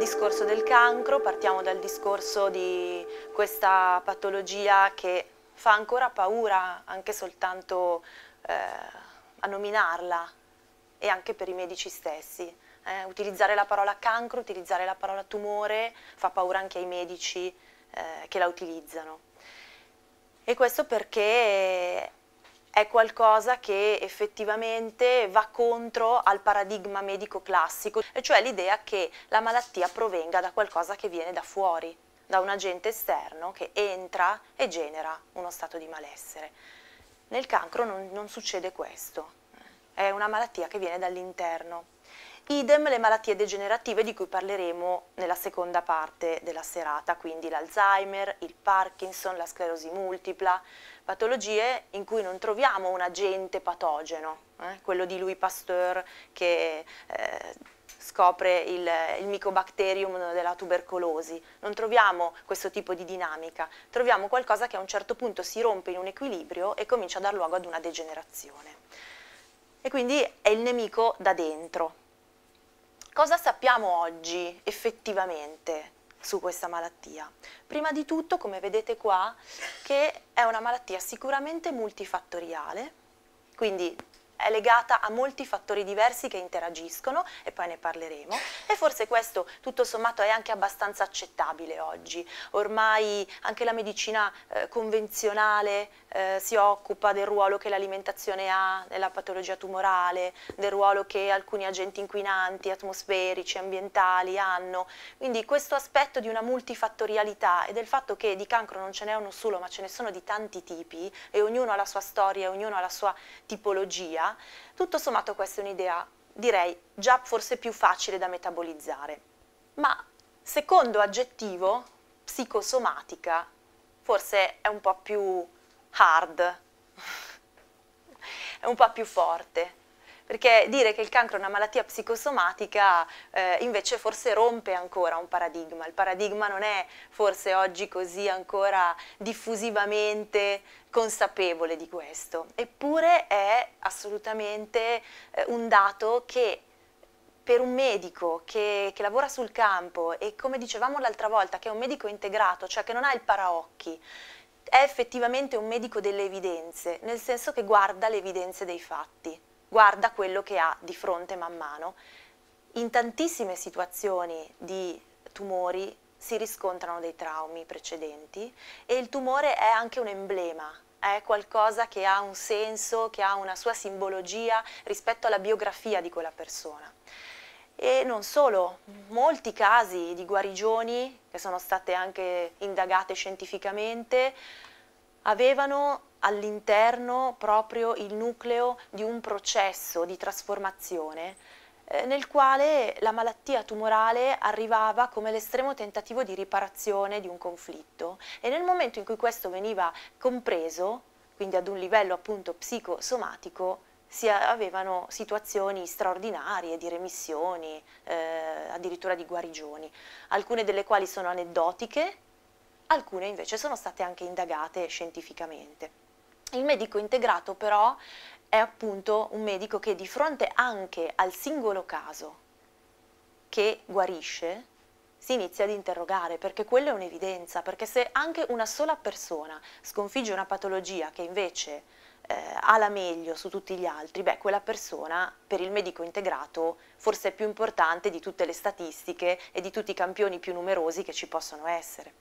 discorso del cancro, partiamo dal discorso di questa patologia che fa ancora paura anche soltanto eh, a nominarla e anche per i medici stessi. Eh, utilizzare la parola cancro, utilizzare la parola tumore fa paura anche ai medici eh, che la utilizzano. E questo perché è qualcosa che effettivamente va contro al paradigma medico classico, e cioè l'idea che la malattia provenga da qualcosa che viene da fuori, da un agente esterno che entra e genera uno stato di malessere. Nel cancro non, non succede questo, è una malattia che viene dall'interno. Idem le malattie degenerative di cui parleremo nella seconda parte della serata, quindi l'Alzheimer, il Parkinson, la sclerosi multipla, patologie in cui non troviamo un agente patogeno, eh? quello di Louis Pasteur che eh, scopre il, il micobacterium della tubercolosi, non troviamo questo tipo di dinamica, troviamo qualcosa che a un certo punto si rompe in un equilibrio e comincia a dar luogo ad una degenerazione. E quindi è il nemico da dentro. Cosa sappiamo oggi effettivamente su questa malattia. Prima di tutto, come vedete qua, che è una malattia sicuramente multifattoriale, quindi è legata a molti fattori diversi che interagiscono e poi ne parleremo e forse questo tutto sommato è anche abbastanza accettabile oggi. Ormai anche la medicina eh, convenzionale eh, si occupa del ruolo che l'alimentazione ha nella patologia tumorale, del ruolo che alcuni agenti inquinanti, atmosferici, ambientali hanno. Quindi questo aspetto di una multifattorialità e del fatto che di cancro non ce n'è uno solo ma ce ne sono di tanti tipi e ognuno ha la sua storia, ognuno ha la sua tipologia, tutto sommato questa è un'idea, direi, già forse più facile da metabolizzare. Ma secondo aggettivo, psicosomatica, forse è un po' più hard, è un po' più forte perché dire che il cancro è una malattia psicosomatica eh, invece forse rompe ancora un paradigma, il paradigma non è forse oggi così ancora diffusivamente consapevole di questo, eppure è assolutamente eh, un dato che per un medico che, che, lavora sul campo e come dicevamo l'altra volta che è un medico integrato, cioè che non ha il paraocchi, è effettivamente un medico delle evidenze, nel senso che guarda le evidenze dei fatti guarda quello che ha di fronte man mano. In tantissime situazioni di tumori si riscontrano dei traumi precedenti e il tumore è anche un emblema, è qualcosa che ha un senso, che ha una sua simbologia rispetto alla biografia di quella persona. E non solo, molti casi di guarigioni che sono state anche indagate scientificamente avevano all'interno proprio il nucleo di un processo di trasformazione eh, nel quale la malattia tumorale arrivava come l'estremo tentativo di riparazione di un conflitto e nel momento in cui questo veniva compreso, quindi ad un livello appunto psicosomatico, si avevano situazioni straordinarie di remissioni, eh, addirittura di guarigioni, alcune delle quali sono aneddotiche, alcune invece sono state anche indagate scientificamente. Il medico integrato però è appunto un medico che di fronte anche al singolo caso che guarisce, si inizia ad interrogare perché quella è un'evidenza, perché se anche una sola persona sconfigge una patologia che invece eh, ha la meglio su tutti gli altri, beh quella persona per il medico integrato forse è più importante di tutte le statistiche e di tutti i campioni più numerosi che ci possono essere.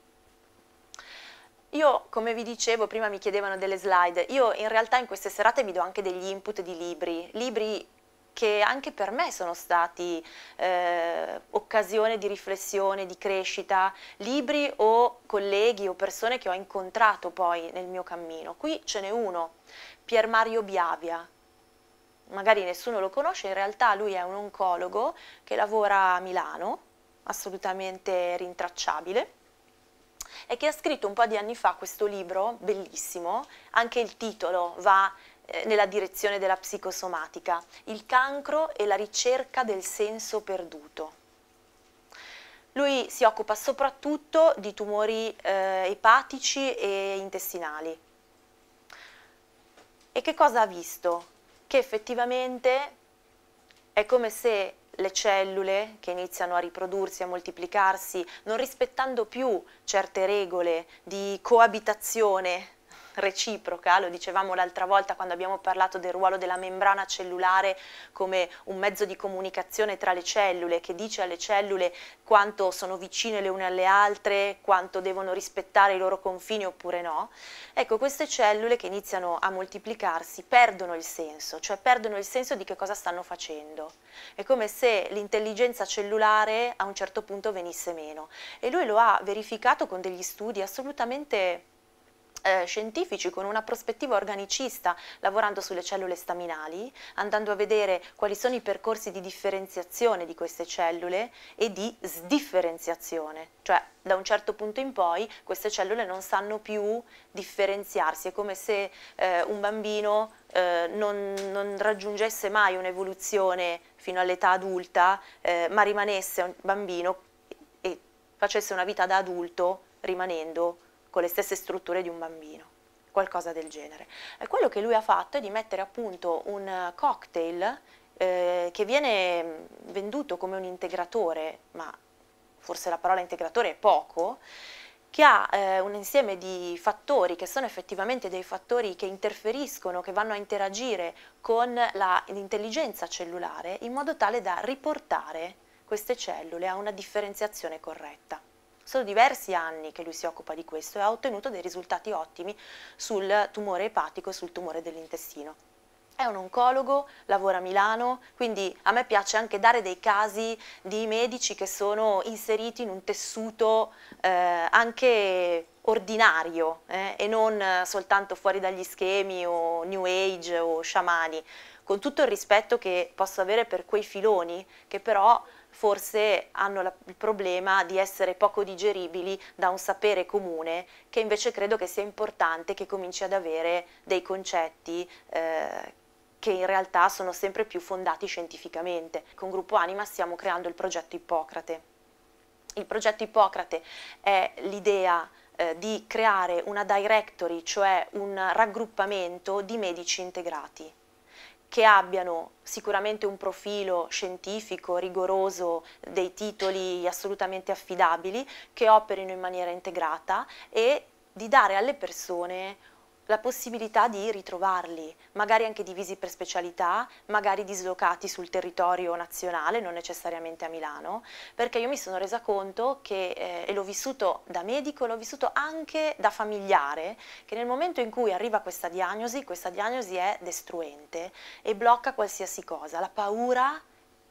Io, come vi dicevo, prima mi chiedevano delle slide, io in realtà in queste serate vi do anche degli input di libri, libri che anche per me sono stati eh, occasione di riflessione, di crescita, libri o colleghi o persone che ho incontrato poi nel mio cammino. Qui ce n'è uno, Pier Mario Biavia, magari nessuno lo conosce, in realtà lui è un oncologo che lavora a Milano, assolutamente rintracciabile è che ha scritto un po' di anni fa questo libro, bellissimo, anche il titolo va eh, nella direzione della psicosomatica, Il cancro e la ricerca del senso perduto. Lui si occupa soprattutto di tumori eh, epatici e intestinali. E che cosa ha visto? Che effettivamente è come se le cellule che iniziano a riprodursi, a moltiplicarsi, non rispettando più certe regole di coabitazione reciproca, lo dicevamo l'altra volta quando abbiamo parlato del ruolo della membrana cellulare come un mezzo di comunicazione tra le cellule, che dice alle cellule quanto sono vicine le une alle altre, quanto devono rispettare i loro confini oppure no. Ecco, queste cellule che iniziano a moltiplicarsi perdono il senso, cioè perdono il senso di che cosa stanno facendo. È come se l'intelligenza cellulare a un certo punto venisse meno. E lui lo ha verificato con degli studi assolutamente eh, scientifici con una prospettiva organicista lavorando sulle cellule staminali, andando a vedere quali sono i percorsi di differenziazione di queste cellule e di sdifferenziazione, cioè da un certo punto in poi queste cellule non sanno più differenziarsi, è come se eh, un bambino eh, non, non, raggiungesse mai un'evoluzione fino all'età adulta, eh, ma rimanesse un bambino e facesse una vita da adulto rimanendo con le stesse strutture di un bambino qualcosa del genere. E quello che lui ha fatto è di mettere a punto un eh, cocktail eh, che viene mm, venduto come un integratore, ma forse la parola integratore è poco, che ha eh, un insieme di fattori che sono effettivamente dei fattori che interferiscono, che vanno a interagire con l'intelligenza cellulare in modo tale da riportare queste cellule a una differenziazione corretta. Sono diversi anni che lui si occupa di questo e ha ottenuto dei risultati ottimi sul tumore epatico e sul tumore dell'intestino. È un oncologo, lavora a Milano, quindi a me piace anche dare dei casi di medici che sono inseriti in un tessuto eh, anche ordinario eh, e non soltanto fuori dagli schemi o new age o sciamani, con tutto il rispetto che posso avere per quei filoni che però forse hanno la, il problema di essere poco digeribili da un sapere comune che invece credo che sia importante che cominci ad avere dei concetti eh, che in realtà sono sempre più fondati scientificamente. Con Gruppo Anima stiamo creando il progetto Ippocrate. Il progetto Ippocrate è l'idea eh, di creare una directory, cioè un raggruppamento di medici integrati che abbiano sicuramente un profilo scientifico, rigoroso, dei titoli assolutamente affidabili, che operino in maniera integrata e di dare alle persone la possibilità di ritrovarli, magari anche divisi per specialità, magari dislocati sul territorio nazionale, non necessariamente a Milano, perché io mi sono resa conto che, eh, e l'ho vissuto da medico, l'ho vissuto anche da familiare, che nel momento in cui arriva questa diagnosi, questa diagnosi è destruente e blocca qualsiasi cosa, la paura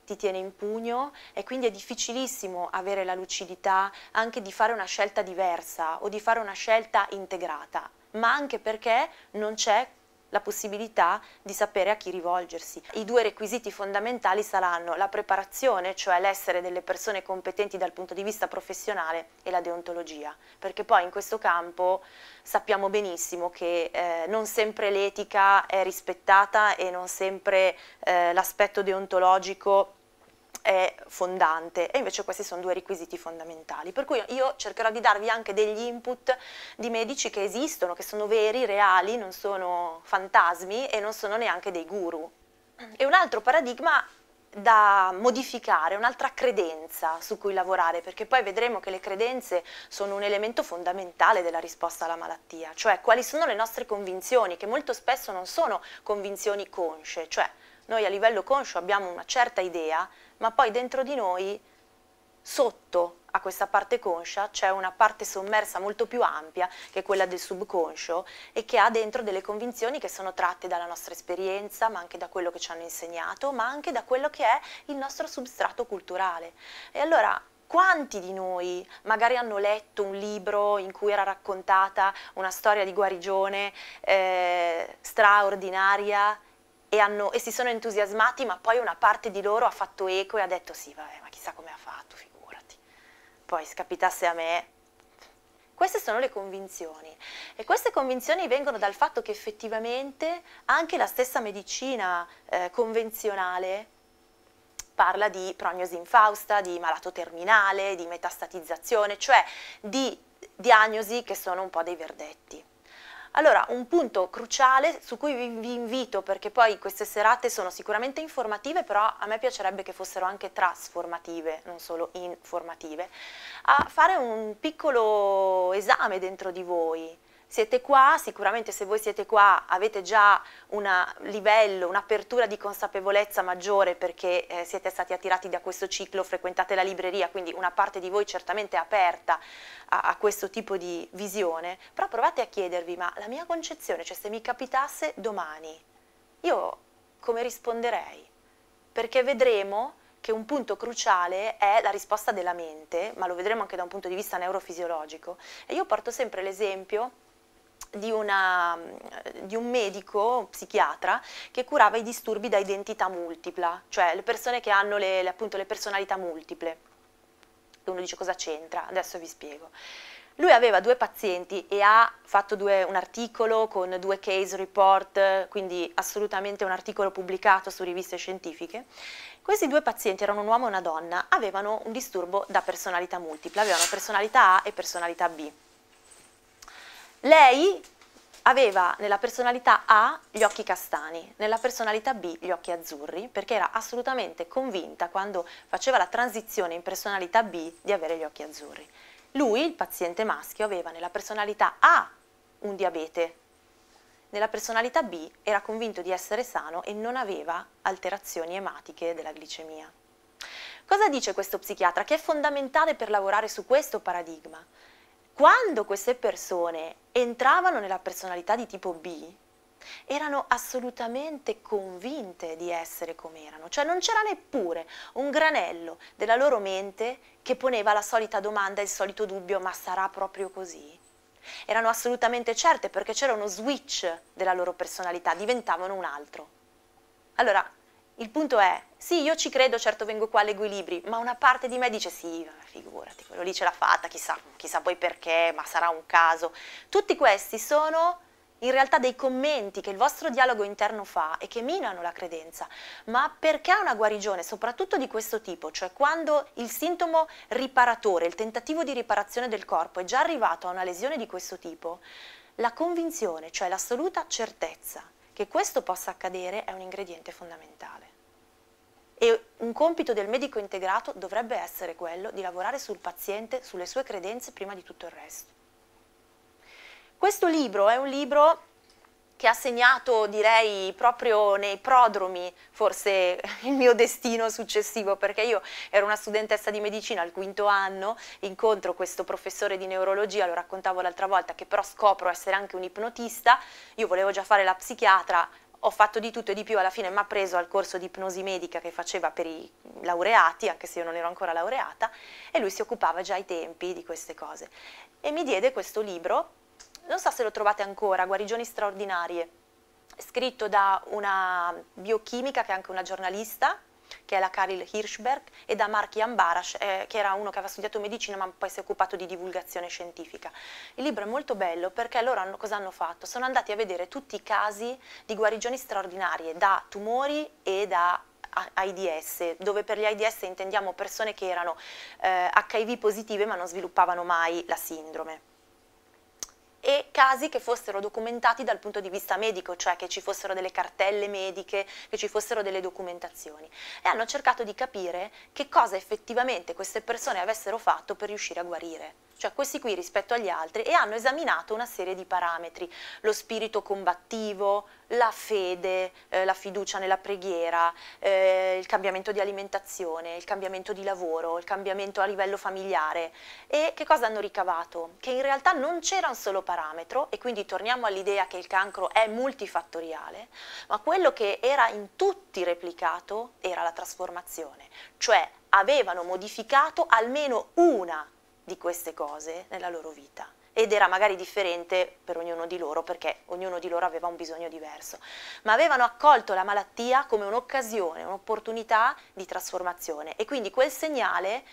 ti tiene in pugno e quindi è difficilissimo avere la lucidità anche di fare una scelta diversa o di fare una scelta integrata ma anche perché non c'è la possibilità di sapere a chi rivolgersi. I due requisiti fondamentali saranno la preparazione, cioè l'essere delle persone competenti dal punto di vista professionale e la deontologia, perché poi in questo campo sappiamo benissimo che eh, non sempre l'etica è rispettata e non sempre eh, l'aspetto deontologico è fondante e invece questi sono due requisiti fondamentali per cui io cercherò di darvi anche degli input di medici che esistono che sono veri, reali, non sono fantasmi e non sono neanche dei guru e un altro paradigma da modificare, un'altra credenza su cui lavorare, perché poi vedremo che le credenze sono un elemento fondamentale della risposta alla malattia, cioè quali sono le nostre convinzioni, che molto spesso non sono convinzioni consce, cioè noi a livello conscio abbiamo una certa idea ma poi dentro di noi, sotto a questa parte conscia, c'è una parte sommersa molto più ampia, che è quella del subconscio, e che ha dentro delle convinzioni che sono tratte dalla nostra esperienza, ma anche da quello che ci hanno insegnato, ma anche da quello che è il nostro substrato culturale. E allora quanti di noi magari hanno letto un libro in cui era raccontata una storia di guarigione eh, straordinaria e, hanno, e, si sono entusiasmati, ma poi una parte di loro ha fatto eco e ha detto sì, vabbè, ma chissà come ha fatto, figurati. Poi se capitasse a me... Queste sono le convinzioni e queste convinzioni vengono dal fatto che effettivamente anche la stessa medicina eh, convenzionale parla di prognosi infausta, di malato terminale, di metastatizzazione, cioè di diagnosi che sono un po' dei verdetti. Allora, un punto cruciale su cui vi, vi invito, perché poi queste serate sono sicuramente informative, però a me piacerebbe che fossero anche trasformative, non solo informative, a fare un piccolo esame dentro di voi siete qua, sicuramente se voi siete qua avete già un livello, un'apertura di consapevolezza maggiore perché eh, siete stati attirati da questo ciclo, frequentate la libreria, quindi una parte di voi certamente è aperta a, a questo tipo di visione, però provate a chiedervi, ma la mia concezione, cioè se mi capitasse domani, io come risponderei? Perché vedremo che un punto cruciale è la risposta della mente, ma lo vedremo anche da un punto di vista neurofisiologico. E io porto sempre l'esempio di, una, di, un medico, psichiatra, che curava i disturbi da identità multipla, cioè le persone che hanno le, le, appunto, le personalità multiple. uno dice cosa c'entra? Adesso vi spiego. Lui aveva due pazienti e ha fatto due, un articolo con due case report, quindi assolutamente un articolo pubblicato su riviste scientifiche. Questi due pazienti erano un uomo e una donna, avevano un disturbo da personalità multipla, avevano personalità A e personalità B. Lei aveva nella personalità A gli occhi castani, nella personalità B gli occhi azzurri, perché era assolutamente convinta quando faceva la transizione in personalità B di avere gli occhi azzurri. Lui, il paziente maschio, aveva nella personalità A un diabete, nella personalità B era convinto di essere sano e non aveva alterazioni ematiche della glicemia. Cosa dice questo psichiatra? Che è fondamentale per lavorare su questo paradigma? Quando queste persone entravano nella personalità di tipo B, erano assolutamente convinte di essere come erano, cioè non c'era neppure un granello della loro mente che poneva la solita domanda, il solito dubbio, ma sarà proprio così? Erano assolutamente certe perché c'era uno switch della loro personalità, diventavano un altro. Allora, il punto è, sì, io ci credo, certo vengo qua, leggo i libri, ma una parte di me dice sì, figurati, quello lì ce l'ha fatta, chissà, chissà poi perché, ma sarà un caso. Tutti questi sono in realtà dei commenti che il vostro dialogo interno fa e che minano la credenza. Ma perché una guarigione, soprattutto di questo tipo, cioè quando il sintomo riparatore, il tentativo di riparazione del corpo è già arrivato a una lesione di questo tipo, la convinzione, cioè l'assoluta certezza che questo possa accadere è un ingrediente fondamentale. E un compito del medico integrato dovrebbe essere quello di lavorare sul paziente, sulle sue credenze prima di tutto il resto. Questo libro è un libro che ha segnato, direi, proprio nei prodromi forse il mio destino successivo, perché io ero una studentessa di medicina al quinto anno, incontro questo professore di neurologia, lo raccontavo l'altra volta, che però scopro essere anche un ipnotista, io volevo già fare la psichiatra, ho fatto di tutto e di più, alla fine mi ha preso al corso di ipnosi medica che faceva per i laureati, anche se io non ero ancora laureata, e lui si occupava già ai tempi di queste cose. E mi diede questo libro, non so se lo trovate ancora, Guarigioni straordinarie, scritto da una biochimica che è anche una giornalista, che è la Karil Hirschberg, e da Mark Jan Baras, eh, che era uno che aveva studiato medicina ma poi si è occupato di divulgazione scientifica. Il libro è molto bello perché loro hanno, cosa hanno fatto? Sono andati a vedere tutti i casi di guarigioni straordinarie da tumori e da AIDS, dove per gli AIDS intendiamo persone che erano eh, HIV positive ma non sviluppavano mai la sindrome e casi che fossero documentati dal punto di vista medico, cioè che ci fossero delle cartelle mediche, che ci fossero delle documentazioni e hanno cercato di capire che cosa effettivamente queste persone avessero fatto per riuscire a guarire cioè questi qui rispetto agli altri, e hanno esaminato una serie di parametri, lo spirito combattivo, la fede, eh, la fiducia nella preghiera, eh, il cambiamento di alimentazione, il cambiamento di lavoro, il cambiamento a livello familiare. E che cosa hanno ricavato? Che in realtà non c'era un solo parametro, e quindi torniamo all'idea che il cancro è multifattoriale, ma quello che era in tutti replicato era la trasformazione, cioè avevano modificato almeno una di queste cose nella loro vita ed era magari differente per ognuno di loro perché ognuno di loro aveva un bisogno diverso, ma avevano accolto la malattia come un'occasione, un'opportunità di trasformazione e quindi quel segnale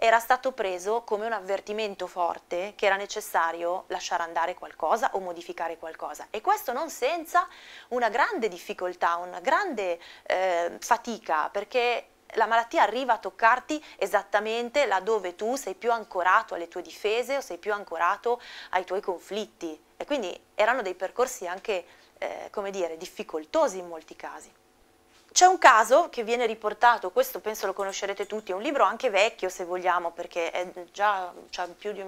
era stato preso come un avvertimento forte che era necessario lasciare andare qualcosa o modificare qualcosa e questo non senza una grande difficoltà, una grande eh, fatica perché la malattia arriva a toccarti esattamente laddove tu sei più ancorato alle tue difese o sei più ancorato ai tuoi conflitti. E quindi erano dei percorsi anche, eh, come dire, difficoltosi in molti casi. C'è un caso che viene riportato, questo penso lo conoscerete tutti, è un libro anche vecchio se vogliamo, perché è già ha più di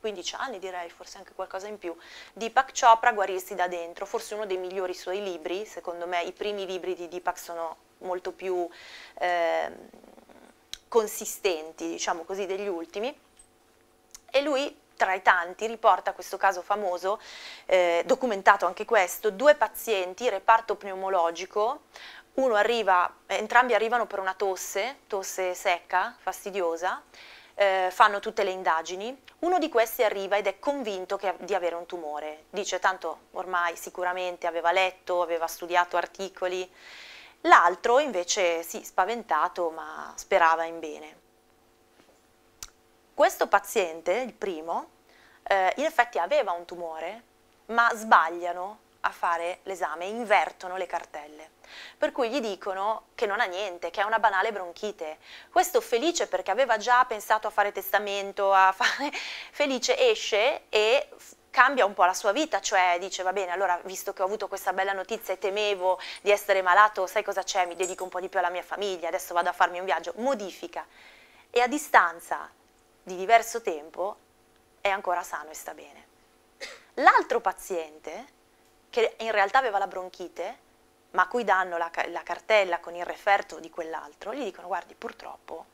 15 anni direi, forse anche qualcosa in più, di Deepak Chopra, Guarirsi da dentro, forse uno dei migliori suoi libri, secondo me i primi libri di Deepak sono molto più eh, consistenti, diciamo così, degli ultimi. E lui tra i tanti riporta questo caso famoso, eh, documentato anche questo, due pazienti, reparto pneumologico, uno arriva, eh, entrambi arrivano per una tosse, tosse secca, fastidiosa, eh, fanno tutte le indagini, uno di questi arriva ed è convinto che, di avere un tumore, dice tanto ormai sicuramente aveva letto, aveva studiato articoli, l'altro invece sì, spaventato ma sperava in bene. Questo paziente, il primo, eh, in effetti aveva un tumore, ma sbagliano a fare l'esame invertono le cartelle, per cui gli dicono che non ha niente, che ha una banale bronchite. Questo felice perché aveva già pensato a fare testamento, a fare... felice esce e cambia un po' la sua vita, cioè dice va bene, allora visto che ho avuto questa bella notizia e temevo di essere malato, sai cosa c'è? Mi dedico un po' di più alla mia famiglia, adesso vado a farmi un viaggio, modifica. E a distanza di diverso tempo è ancora sano e sta bene. L'altro paziente che in realtà aveva la bronchite, ma a cui danno la, la cartella con il referto di quell'altro, gli dicono guardi purtroppo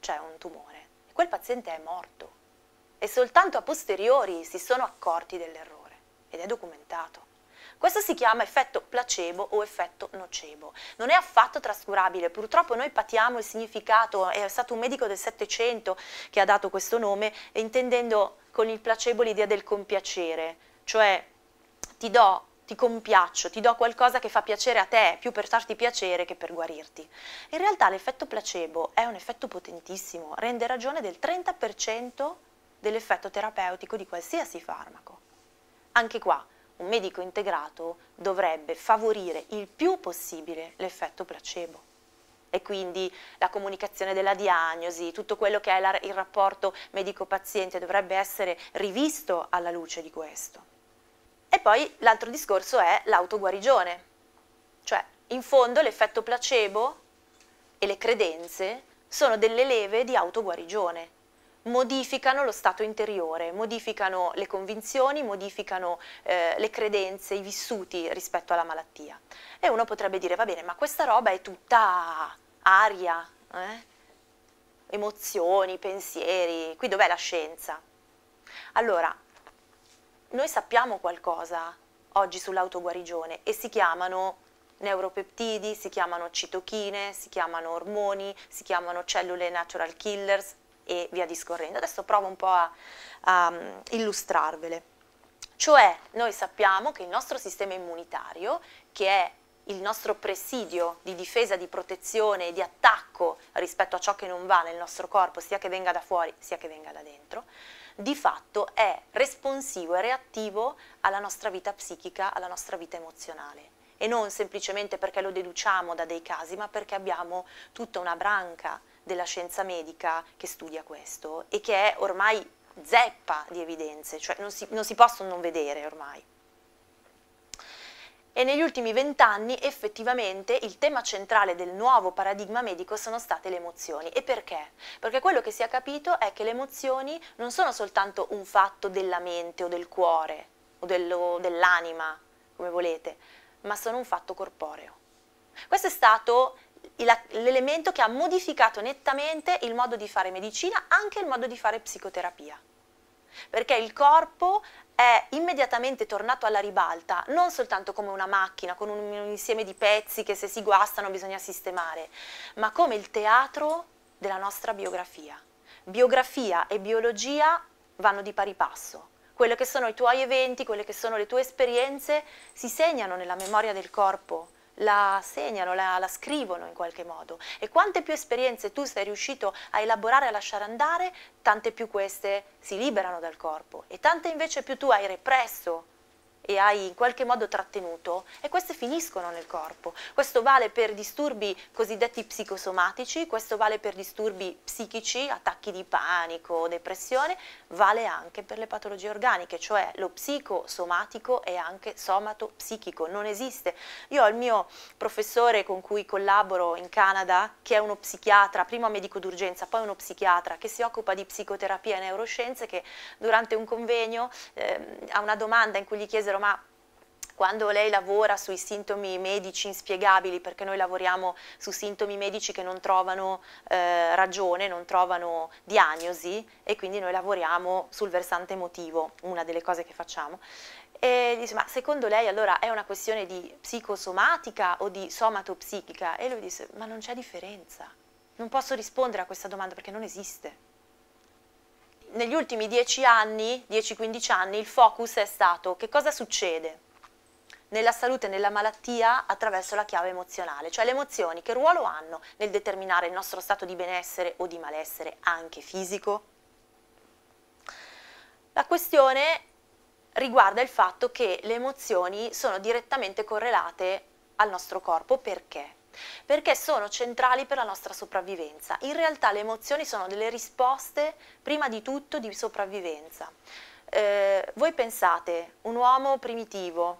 c'è un tumore e quel paziente è morto e soltanto a posteriori si sono accorti dell'errore ed è documentato. Questo si chiama effetto placebo o effetto nocebo. Non è affatto trascurabile, purtroppo noi patiamo il significato, è stato un medico del Settecento che ha dato questo nome, intendendo con il placebo l'idea del compiacere, cioè ti do ti compiaccio, ti do qualcosa che fa piacere a te, più per farti piacere che per guarirti. In realtà l'effetto placebo è un effetto potentissimo, rende ragione del 30% dell'effetto terapeutico di qualsiasi farmaco. Anche qua, un medico integrato dovrebbe favorire il più possibile l'effetto placebo e quindi la comunicazione della diagnosi, tutto quello che è il rapporto medico-paziente dovrebbe essere rivisto alla luce di questo. E poi l'altro discorso è l'autoguarigione, cioè in fondo l'effetto placebo e le credenze sono delle leve di autoguarigione, modificano lo stato interiore, modificano le convinzioni, modificano eh, le credenze, i vissuti rispetto alla malattia. E uno potrebbe dire, va bene, ma questa roba è tutta aria, eh? emozioni, pensieri, qui dov'è la scienza? Allora, noi sappiamo qualcosa oggi sull'autoguarigione e si chiamano neuropeptidi, si chiamano citochine, si chiamano ormoni, si chiamano cellule natural killers e via discorrendo. Adesso provo un po' a, a mm, illustrarvele. Cioè noi sappiamo che il nostro sistema immunitario, che è il nostro presidio di difesa, di protezione di attacco rispetto a ciò che non va nel nostro corpo, sia che venga da fuori sia che venga da dentro, di fatto è responsivo e reattivo alla nostra vita psichica, alla nostra vita emozionale e non semplicemente perché lo deduciamo da dei casi, ma perché abbiamo tutta una branca della scienza medica che studia questo e che è ormai zeppa di evidenze, cioè non si, non si possono non vedere ormai e negli ultimi vent'anni effettivamente il tema centrale del nuovo paradigma medico sono state le emozioni. E perché? Perché quello che si è capito è che le emozioni non sono soltanto un fatto della mente o del cuore o dell'anima, come volete, ma sono un fatto corporeo. Questo è stato l'elemento che ha modificato nettamente il modo di fare medicina, anche il modo di fare psicoterapia. Perché il corpo è immediatamente tornato alla ribalta, non soltanto come una macchina, con un, un insieme di pezzi che se si guastano bisogna sistemare, ma come il teatro della nostra biografia. Biografia e biologia vanno di pari passo. Quelli che sono i tuoi eventi, quelle che sono le tue esperienze, si segnano nella memoria del corpo la segnano, la, la scrivono in qualche modo e quante più esperienze tu sei riuscito a elaborare, a lasciare andare, tante più queste si liberano dal corpo e tante invece più tu hai represso e hai in qualche modo trattenuto e queste finiscono nel corpo. Questo vale per disturbi cosiddetti psicosomatici, questo vale per disturbi psichici, attacchi di panico, depressione, vale anche per le patologie organiche, cioè lo psicosomatico è anche somato-psichico, non esiste. Io ho il mio professore con cui collaboro in Canada, che è uno psichiatra, prima medico d'urgenza, poi uno psichiatra, che si occupa di psicoterapia e neuroscienze, che durante un convegno eh, a una domanda in cui gli chiesero ma quando lei lavora sui sintomi medici inspiegabili, perché noi lavoriamo su sintomi medici che non trovano eh, ragione, non trovano diagnosi e quindi noi lavoriamo sul versante emotivo, una delle cose che facciamo. E dice, ma secondo lei allora è una questione di psicosomatica o di somatopsichica? E lui disse, ma non c'è differenza, non posso rispondere a questa domanda perché non esiste negli ultimi 10 anni, 10-15 anni, il focus è stato che cosa succede? nella salute e nella malattia attraverso la chiave emozionale, cioè le emozioni che ruolo hanno nel determinare il nostro stato di benessere o di malessere anche fisico. La questione riguarda il fatto che le emozioni sono direttamente correlate al nostro corpo perché? perché sono centrali per la nostra sopravvivenza. In realtà le emozioni sono delle risposte prima di tutto di sopravvivenza. Eh, voi pensate, un uomo primitivo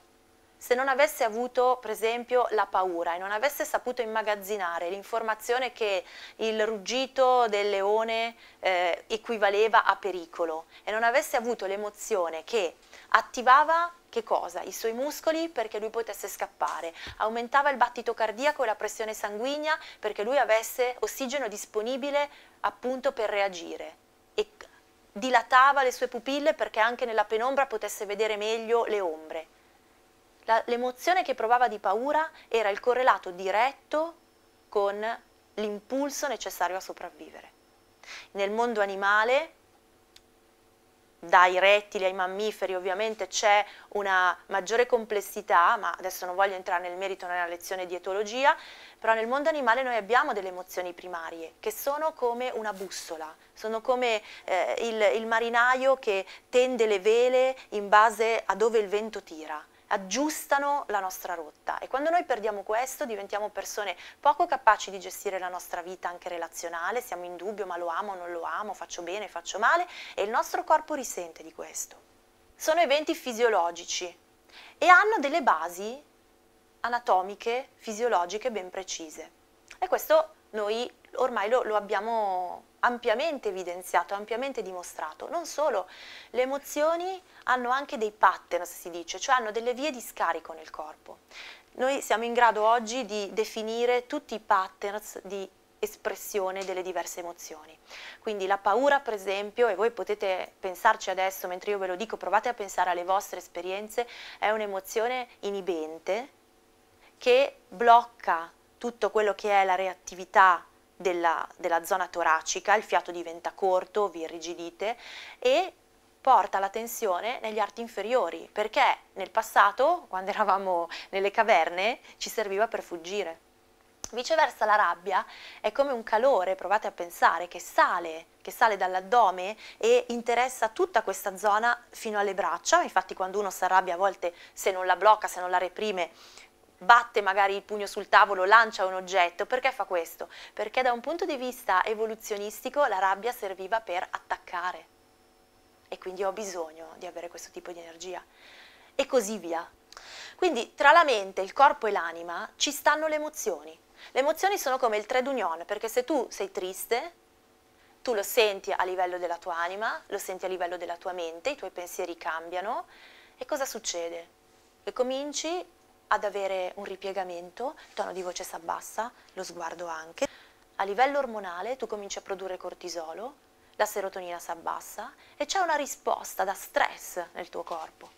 se non avesse avuto per esempio la paura e non avesse saputo immagazzinare l'informazione che il ruggito del leone eh, equivaleva a pericolo e non avesse avuto l'emozione che attivava che cosa? I suoi muscoli perché lui potesse scappare, aumentava il battito cardiaco e la pressione sanguigna perché lui avesse ossigeno disponibile appunto per reagire e dilatava le sue pupille perché anche nella penombra potesse vedere meglio le ombre l'emozione che provava di paura era il correlato diretto con l'impulso necessario a sopravvivere. Nel mondo animale, dai rettili ai mammiferi ovviamente c'è una maggiore complessità, ma adesso non voglio entrare nel merito nella lezione di etologia, però nel mondo animale noi abbiamo delle emozioni primarie che sono come una bussola, sono come eh, il, il marinaio che tende le vele in base a dove il vento tira aggiustano la nostra rotta e quando noi perdiamo questo diventiamo persone poco capaci di gestire la nostra vita anche relazionale, siamo in dubbio ma lo amo, non lo amo, faccio bene, faccio male e il nostro corpo risente di questo. Sono eventi fisiologici e hanno delle basi anatomiche, fisiologiche ben precise e questo noi ormai lo, lo abbiamo ampiamente evidenziato, ampiamente dimostrato. Non solo, le emozioni hanno anche dei pattern, si dice, cioè hanno delle vie di scarico nel corpo. Noi siamo in grado oggi di definire tutti i patterns di espressione delle diverse emozioni. Quindi la paura, per esempio, e voi potete pensarci adesso mentre io ve lo dico, provate a pensare alle vostre esperienze, è un'emozione inibente che blocca tutto quello che è la reattività della, della zona toracica, il fiato diventa corto, vi irrigidite e porta la tensione negli arti inferiori, perché nel passato, quando eravamo nelle caverne, ci serviva per fuggire. Viceversa la rabbia è come un calore, provate a pensare, che sale, che sale dall'addome e interessa tutta questa zona fino alle braccia, infatti quando uno si arrabbia a volte se non la blocca, se non la reprime, batte magari il pugno sul tavolo, lancia un oggetto, perché fa questo? Perché da un punto di vista evoluzionistico la rabbia serviva per attaccare e quindi ho bisogno di avere questo tipo di energia e così via. Quindi tra la mente, il corpo e l'anima ci stanno le emozioni. Le emozioni sono come il trade union, perché se tu sei triste, tu lo senti a livello della tua anima, lo senti a livello della tua mente, i tuoi pensieri cambiano e cosa succede? Che cominci ad avere un ripiegamento, il tono di voce si abbassa, lo sguardo anche. A livello ormonale tu cominci a produrre cortisolo, la serotonina si abbassa e c'è una risposta da stress nel tuo corpo.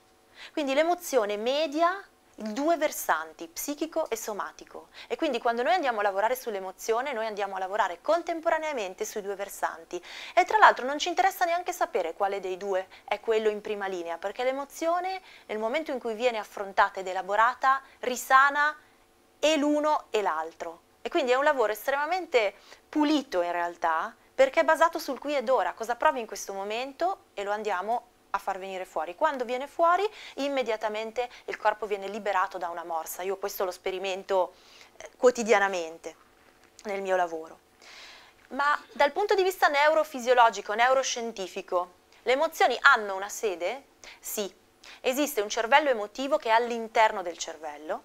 Quindi l'emozione media due versanti, psichico e somatico. E quindi quando noi andiamo a lavorare sull'emozione, noi andiamo a lavorare contemporaneamente sui due versanti. E tra l'altro non ci interessa neanche sapere quale dei due è quello in prima linea, perché l'emozione nel momento in cui viene affrontata ed elaborata risana e l'uno e l'altro. E quindi è un lavoro estremamente pulito in realtà, perché è basato sul qui ed ora, cosa provi in questo momento e lo andiamo a a far venire fuori. Quando viene fuori immediatamente il corpo viene liberato da una morsa. Io questo lo sperimento eh, quotidianamente nel mio lavoro. Ma dal punto di vista neurofisiologico, neuroscientifico, le emozioni hanno una sede? Sì, esiste un cervello emotivo che è all'interno del cervello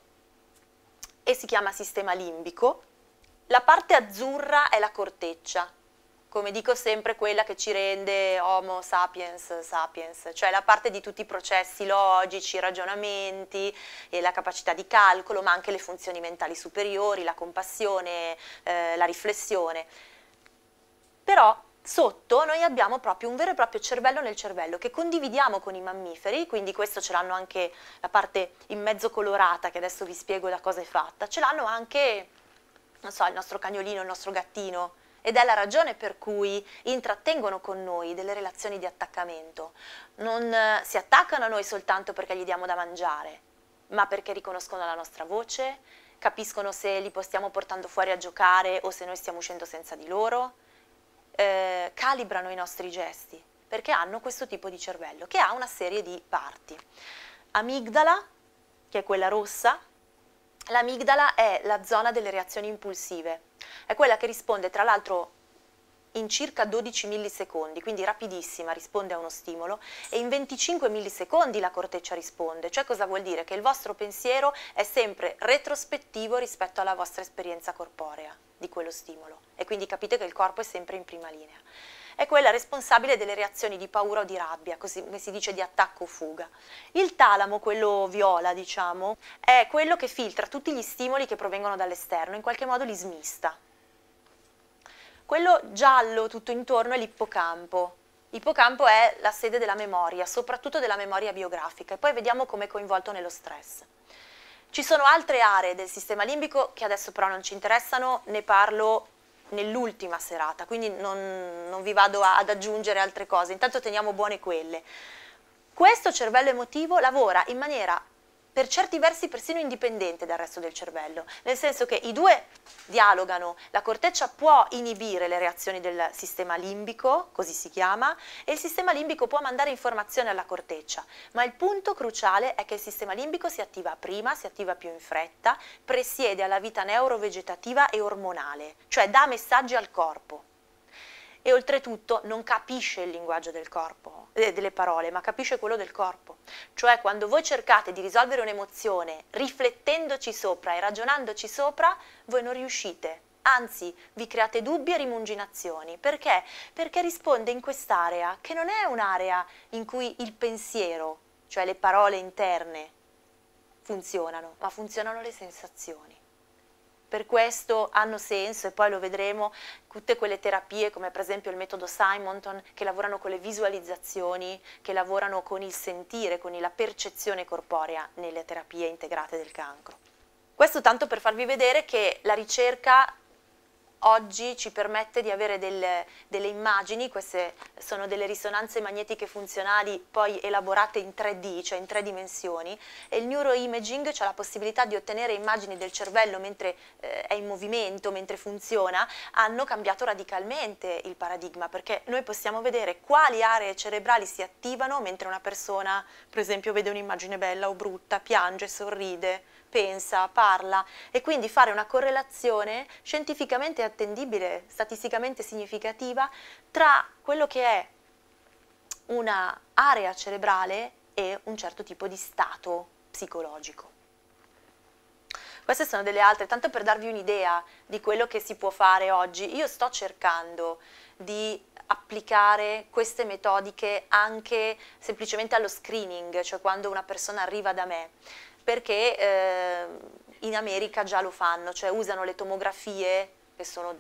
e si chiama sistema limbico. La parte azzurra è la corteccia, come dico sempre, quella che ci rende Homo sapiens sapiens, cioè la parte di tutti i processi logici, i ragionamenti, la capacità di calcolo, ma anche le funzioni mentali superiori, la compassione, eh, la riflessione. Però sotto noi abbiamo proprio un vero e proprio cervello nel cervello che condividiamo con i mammiferi, quindi questo ce l'hanno anche la parte in mezzo colorata che adesso vi spiego da cosa è fatta, ce l'hanno anche, non so, il nostro cagnolino, il nostro gattino, ed è la ragione per cui intrattengono con noi delle relazioni di attaccamento. Non eh, si attaccano a noi soltanto perché gli diamo da mangiare, ma perché riconoscono la nostra voce, capiscono se li stiamo portando fuori a giocare o se noi stiamo uscendo senza di loro, eh, calibrano i nostri gesti perché hanno questo tipo di cervello che ha una serie di parti. Amigdala, che è quella rossa, L'amigdala è la zona delle reazioni impulsive, è quella che risponde tra l'altro in circa 12 millisecondi, quindi rapidissima, risponde a uno stimolo e in 25 millisecondi la corteccia risponde, cioè cosa vuol dire? Che il vostro pensiero è sempre retrospettivo rispetto alla vostra esperienza corporea di quello stimolo e quindi capite che il corpo è sempre in prima linea è quella responsabile delle reazioni di paura o di rabbia, così come si dice di attacco o fuga. Il talamo, quello viola, diciamo, è quello che filtra tutti gli stimoli che provengono dall'esterno, in qualche modo li smista. Quello giallo tutto intorno è l'ippocampo, L'ippocampo è la sede della memoria, soprattutto della memoria biografica, e poi vediamo come è coinvolto nello stress. Ci sono altre aree del sistema limbico che adesso però non ci interessano, ne parlo nell'ultima serata, quindi non, non vi vado a, ad aggiungere altre cose, intanto teniamo buone quelle. Questo cervello emotivo lavora in maniera per certi versi persino indipendente dal resto del cervello, nel senso che i due dialogano, la corteccia può inibire le reazioni del sistema limbico, così si chiama, e il sistema limbico può mandare informazioni alla corteccia, ma il punto cruciale è che il sistema limbico si attiva prima, si attiva più in fretta, presiede alla vita neurovegetativa e ormonale, cioè dà messaggi al corpo e oltretutto non capisce il linguaggio del corpo, eh, delle parole, ma capisce quello del corpo. Cioè quando voi cercate di risolvere un'emozione riflettendoci sopra e ragionandoci sopra, voi non riuscite. Anzi, vi create dubbi e rimunginazioni. Perché? Perché risponde in quest'area, che non è un'area in cui il pensiero, cioè le parole interne, funzionano, ma funzionano le sensazioni. Per questo hanno senso, e poi lo vedremo, tutte quelle terapie come per esempio il metodo Simonton che lavorano con le visualizzazioni, che lavorano con il sentire, con la percezione corporea nelle terapie integrate del cancro. Questo tanto per farvi vedere che la ricerca oggi ci permette di avere delle, delle, immagini, queste sono delle risonanze magnetiche funzionali poi elaborate in 3D, cioè in tre dimensioni, e il neuroimaging ha la possibilità di ottenere immagini del cervello mentre eh, è in movimento, mentre funziona, hanno cambiato radicalmente il paradigma, perché noi possiamo vedere quali aree cerebrali si attivano mentre una persona, per esempio, vede un'immagine bella o brutta, piange, sorride, pensa, parla e quindi fare una correlazione scientificamente attendibile, statisticamente significativa tra quello che è un'area cerebrale e un certo tipo di stato psicologico. Queste sono delle altre, tanto per darvi un'idea di quello che si può fare oggi. Io sto cercando di applicare queste metodiche anche semplicemente allo screening, cioè quando una persona arriva da me perché eh, in America già lo fanno, cioè usano le tomografie, che sono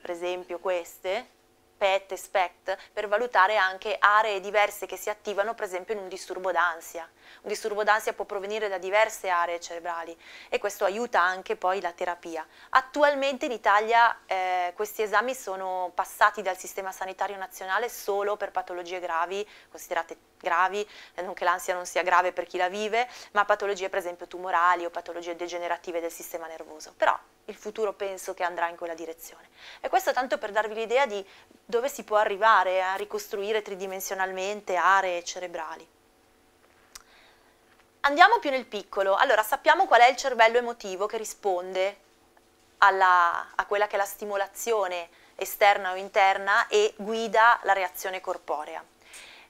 per esempio queste, PET e SPECT per valutare anche aree diverse che si attivano per esempio in un disturbo d'ansia. Un disturbo d'ansia può provenire da diverse aree cerebrali e questo aiuta anche poi la terapia. Attualmente in Italia eh, questi esami sono passati dal sistema sanitario nazionale solo per patologie gravi, considerate gravi, eh, non che l'ansia non sia grave per chi la vive, ma patologie per esempio tumorali o patologie degenerative del sistema nervoso. Però il futuro penso che andrà in quella direzione. E questo tanto per darvi l'idea di dove si può arrivare a ricostruire tridimensionalmente aree cerebrali. Andiamo più nel piccolo. Allora, sappiamo qual è il cervello emotivo che risponde alla, a quella che è la stimolazione esterna o interna e guida la reazione corporea.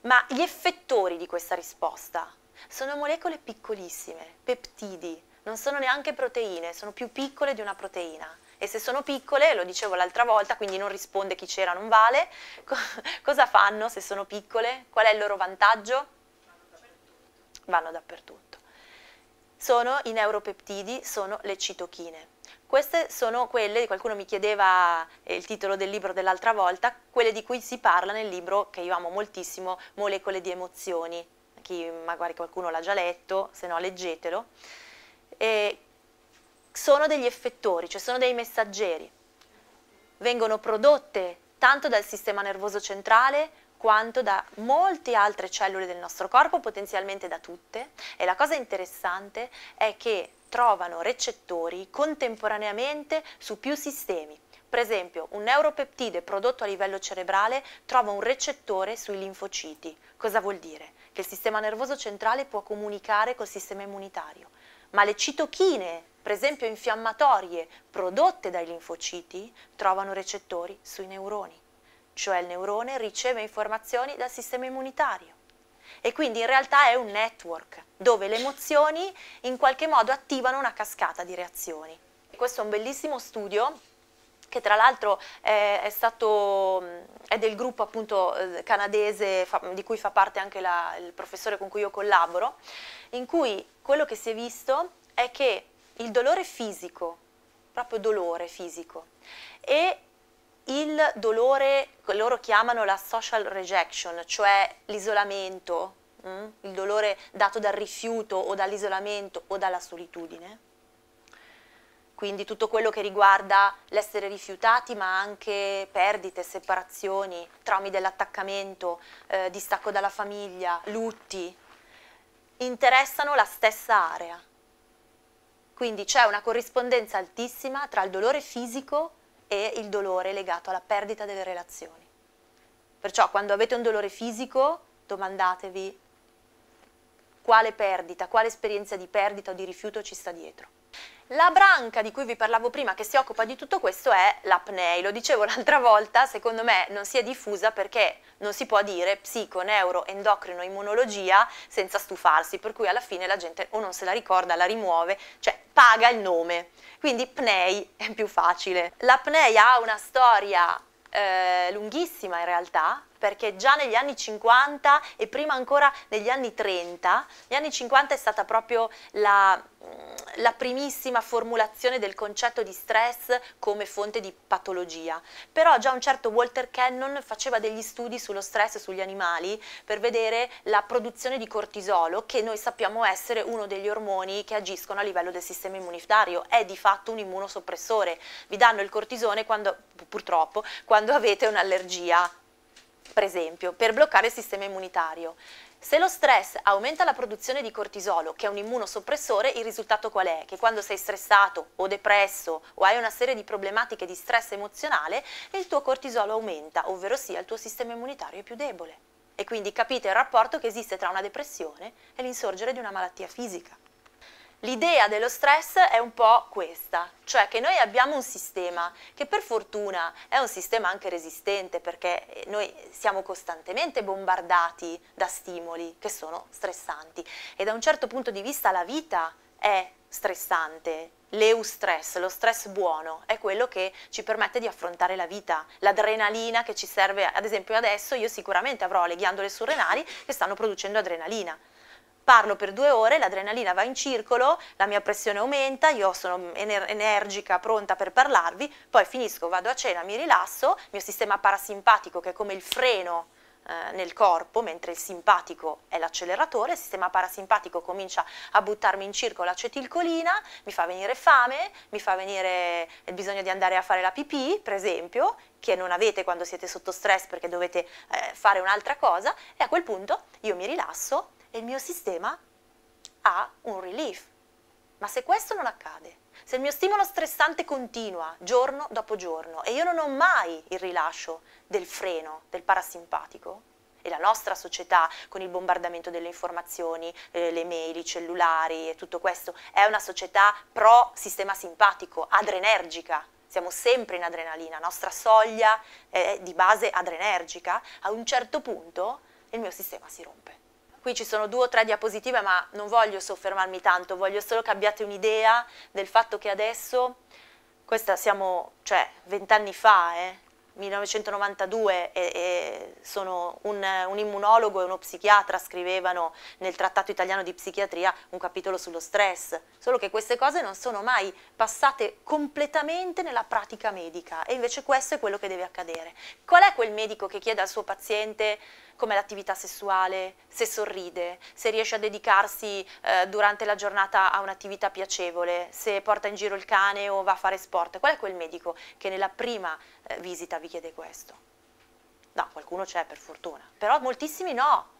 Ma gli effettori di questa risposta sono molecole piccolissime, peptidi, non sono neanche proteine, sono più piccole di una proteina. E se sono piccole, lo dicevo l'altra volta, quindi non risponde chi c'era, non vale, co cosa fanno se sono piccole? Qual è il loro vantaggio? Vanno dappertutto. Sono i neuropeptidi, sono le citochine. Queste sono quelle, qualcuno mi chiedeva eh, il titolo del libro dell'altra volta, quelle di cui si parla nel libro che io amo moltissimo, Molecole di emozioni. Chi, magari qualcuno l'ha già letto, se no leggetelo eh, sono degli effettori, cioè sono dei messaggeri. Vengono prodotte tanto dal sistema nervoso centrale quanto da molte altre cellule del nostro corpo, potenzialmente da tutte. E la cosa interessante è che trovano recettori contemporaneamente su più sistemi. Per esempio, un neuropeptide prodotto a livello cerebrale trova un recettore sui linfociti. Cosa vuol dire? Che il sistema nervoso centrale può comunicare col sistema immunitario ma le citochine, per esempio infiammatorie, prodotte dai linfociti, trovano recettori sui neuroni, cioè il neurone riceve informazioni dal sistema immunitario. E quindi in realtà è un network dove le emozioni in qualche modo attivano una cascata di reazioni. E questo è un bellissimo studio che tra l'altro è, è, è, del gruppo appunto, eh, canadese fa, di cui fa parte anche la, il professore con cui io collaboro, in cui quello che si è visto è che il dolore fisico, proprio dolore fisico, e il dolore, loro chiamano la social rejection, cioè l'isolamento, mm? il dolore dato dal rifiuto o dall'isolamento o dalla solitudine. Quindi tutto quello che riguarda l'essere rifiutati, ma anche perdite, separazioni, traumi dell'attaccamento, eh, distacco dalla famiglia, lutti, interessano la stessa area. Quindi c'è una corrispondenza altissima tra il dolore fisico e il dolore legato alla perdita delle relazioni. Perciò quando avete un dolore fisico domandatevi quale perdita, quale esperienza di perdita o di rifiuto ci sta dietro. La branca di cui vi parlavo prima che si occupa di tutto questo è l'apnei, lo dicevo l'altra volta, secondo me non si è diffusa perché non si può dire psico, neuro, endocrino, immunologia senza stufarsi, per cui alla fine la gente o non se la ricorda, la rimuove, cioè paga il nome, quindi pnei è più facile. L'apnei ha una storia eh, lunghissima in realtà, perché già negli anni 50 e prima ancora negli anni 30, negli anni 50 è stata proprio la, mm, la primissima formulazione del concetto di stress come fonte di patologia. Però già un certo Walter Cannon faceva degli studi sullo stress sugli animali per vedere la produzione di cortisolo che noi sappiamo essere uno degli ormoni che agiscono a livello del sistema immunitario, è di fatto un immunosoppressore. Vi danno il cortisone quando, purtroppo quando avete un'allergia per esempio, per bloccare il sistema immunitario. Se lo stress aumenta la produzione di cortisolo, che è un immunosoppressore, il risultato qual è? Che quando sei stressato o depresso o hai una serie di problematiche di stress emozionale, il tuo cortisolo aumenta, ovvero sia il tuo sistema immunitario è più debole. E quindi capite il rapporto che esiste tra una depressione e l'insorgere di una malattia fisica. L'idea dello stress è un po' questa, cioè che noi abbiamo un sistema che per fortuna è un sistema anche resistente perché eh, noi siamo costantemente bombardati da stimoli che sono stressanti e da un certo punto di vista la vita è stressante. L'eustress, lo stress buono, è quello che ci permette di affrontare la vita, l'adrenalina che ci serve, ad esempio adesso io sicuramente avrò le ghiandole surrenali che stanno producendo adrenalina parlo per due ore, l'adrenalina va in circolo, la mia pressione aumenta, io sono ener energica, pronta per parlarvi, poi finisco, vado a cena, mi rilasso, il mio sistema parasimpatico che è come il freno eh, nel corpo, mentre il simpatico è l'acceleratore, il sistema parasimpatico comincia a buttarmi in circolo l'acetilcolina, mi fa venire fame, mi fa venire il bisogno di andare a fare la pipì, per esempio, che non avete quando siete sotto stress perché dovete eh, fare un'altra cosa, e a quel punto io mi rilasso, e il mio sistema ha un relief. Ma se questo non accade, se il mio stimolo stressante continua giorno dopo giorno e io non ho mai il rilascio del freno, del parasimpatico, e la nostra società con il bombardamento delle informazioni, eh, le mail, i cellulari e tutto questo è una società pro sistema simpatico, adrenergica. Siamo sempre in adrenalina, la nostra soglia è di base adrenergica, a un certo punto il mio sistema si rompe qui ci sono due o tre diapositive ma non voglio soffermarmi tanto, voglio solo che abbiate un'idea del fatto che adesso, questa siamo, cioè, vent'anni fa, eh, 1992 e, e sono un, un, immunologo e uno psichiatra scrivevano nel Trattato Italiano di Psichiatria un capitolo sullo stress, solo che queste cose non sono mai passate completamente nella pratica medica e invece questo è quello che deve accadere. Qual è quel medico che chiede al suo paziente come l'attività sessuale, se sorride, se riesce a dedicarsi eh, durante la giornata a un'attività piacevole, se porta in giro il cane o va a fare sport? Qual è quel medico che nella prima eh, visita vi chiede questo. No, qualcuno c'è per fortuna, però moltissimi no.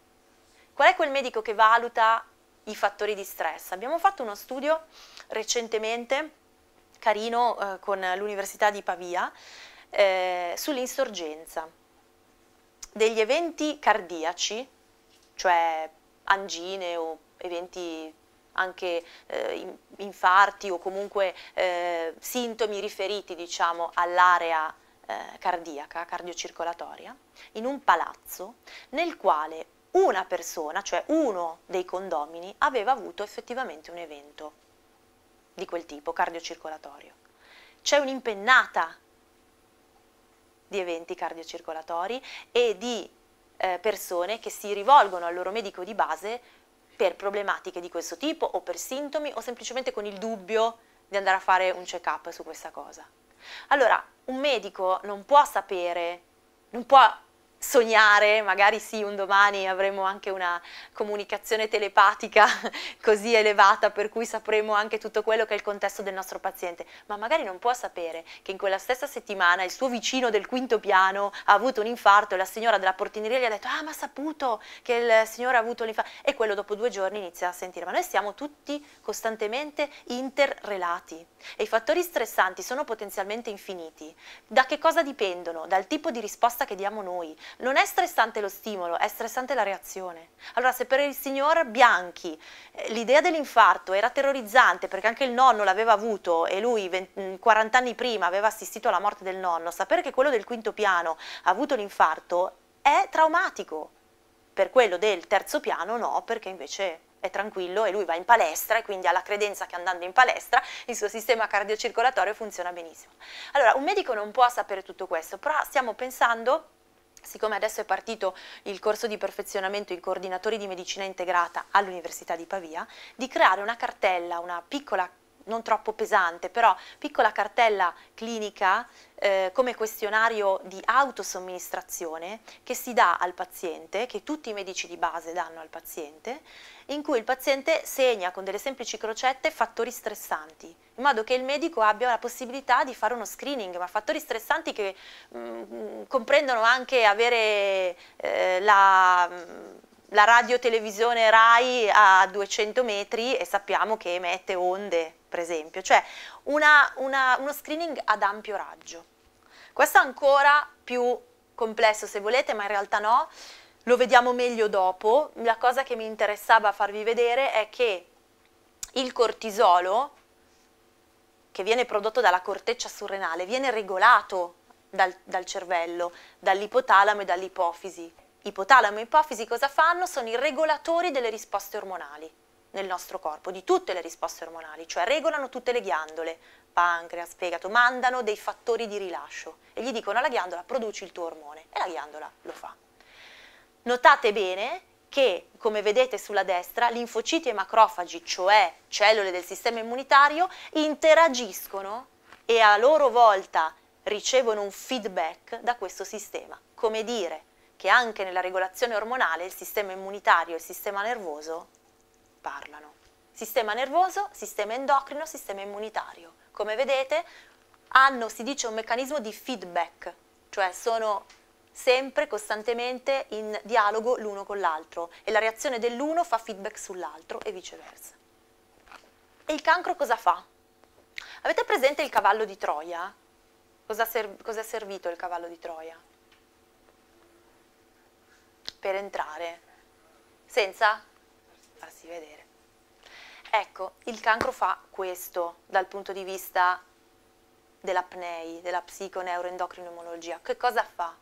Qual è quel medico che valuta i fattori di stress? Abbiamo fatto uno studio recentemente, carino, eh, con l'Università di Pavia, eh, sull'insorgenza degli eventi cardiaci, cioè angine o eventi anche eh, infarti o comunque eh, sintomi riferiti diciamo, all'area eh, cardiaca, cardiocircolatoria, in un palazzo nel quale una persona, cioè uno dei condomini, aveva avuto effettivamente un evento di quel tipo, cardiocircolatorio. C'è un'impennata di eventi cardiocircolatori e di eh, persone che si rivolgono al loro medico di base per problematiche di questo tipo o per sintomi o semplicemente con il dubbio di andare a fare un check-up su questa cosa. Allora, un medico non può sapere, non può sognare, magari sì, un domani avremo anche una comunicazione telepatica così elevata per cui sapremo anche tutto quello che è il contesto del nostro paziente, ma magari non può sapere che in quella stessa settimana il suo vicino del quinto piano ha avuto un infarto e la signora della portineria gli ha detto ah ma ha saputo che il signore ha avuto un infarto e quello dopo due giorni inizia a sentire, ma noi siamo tutti costantemente interrelati e i fattori stressanti sono potenzialmente infiniti. Da che cosa dipendono? Dal tipo di risposta che diamo noi, non è stressante lo stimolo, è stressante la reazione. Allora se per il signor Bianchi eh, l'idea dell'infarto era terrorizzante perché anche il nonno l'aveva avuto e lui 20, 40 mm, anni prima aveva assistito alla morte del nonno, sapere che quello del quinto piano ha avuto l'infarto è traumatico. Per quello del terzo piano no, perché invece è tranquillo e lui va in palestra e quindi ha la credenza che andando in palestra il suo sistema cardiocircolatorio funziona benissimo. Allora, un medico non può sapere tutto questo, però stiamo pensando Siccome adesso è partito il corso di perfezionamento in coordinatori di medicina integrata all'Università di Pavia, di creare una cartella, una piccola non troppo pesante, però piccola cartella clinica eh, come questionario di autosomministrazione che si dà al paziente, che tutti i medici di base danno al paziente, in cui il paziente segna con delle semplici crocette fattori stressanti, in modo che il medico abbia la possibilità di fare uno screening, ma fattori stressanti che mh, mm, comprendono anche avere eh, la... Mh, la radiotelevisione RAI a 200 metri e sappiamo che emette onde per esempio, cioè una, una, uno screening ad ampio raggio. Questo è ancora più complesso se volete, ma in realtà no, lo vediamo meglio dopo. La cosa che mi interessava farvi vedere è che il cortisolo, che viene prodotto dalla corteccia surrenale, viene regolato dal, dal cervello, dall'ipotalamo e dall'ipofisi. Ipotalamo e ipofisi cosa fanno? Sono i regolatori delle risposte ormonali nel nostro corpo, di tutte le risposte ormonali, cioè regolano tutte le ghiandole, pancreas, fegato, mandano dei fattori di rilascio e gli dicono alla ghiandola produci il tuo ormone e la ghiandola lo fa. Notate bene che, come vedete sulla destra, linfociti e macrofagi, cioè cellule del sistema immunitario, interagiscono e a loro volta ricevono un feedback da questo sistema. Come dire che anche nella regolazione ormonale il sistema immunitario e il sistema nervoso parlano. Sistema nervoso, sistema endocrino, sistema immunitario. Come vedete hanno, si dice, un meccanismo di feedback, cioè sono sempre costantemente in dialogo l'uno con l'altro e la reazione dell'uno fa feedback sull'altro e viceversa. E il cancro cosa fa? Avete presente il cavallo di Troia? Cosa, serv cosa è servito il cavallo di Troia? Per entrare. Senza? farsi vedere. Ecco, il cancro fa questo dal punto di vista dell'apnei, della psiconeuroendocrinomologia. Che cosa fa?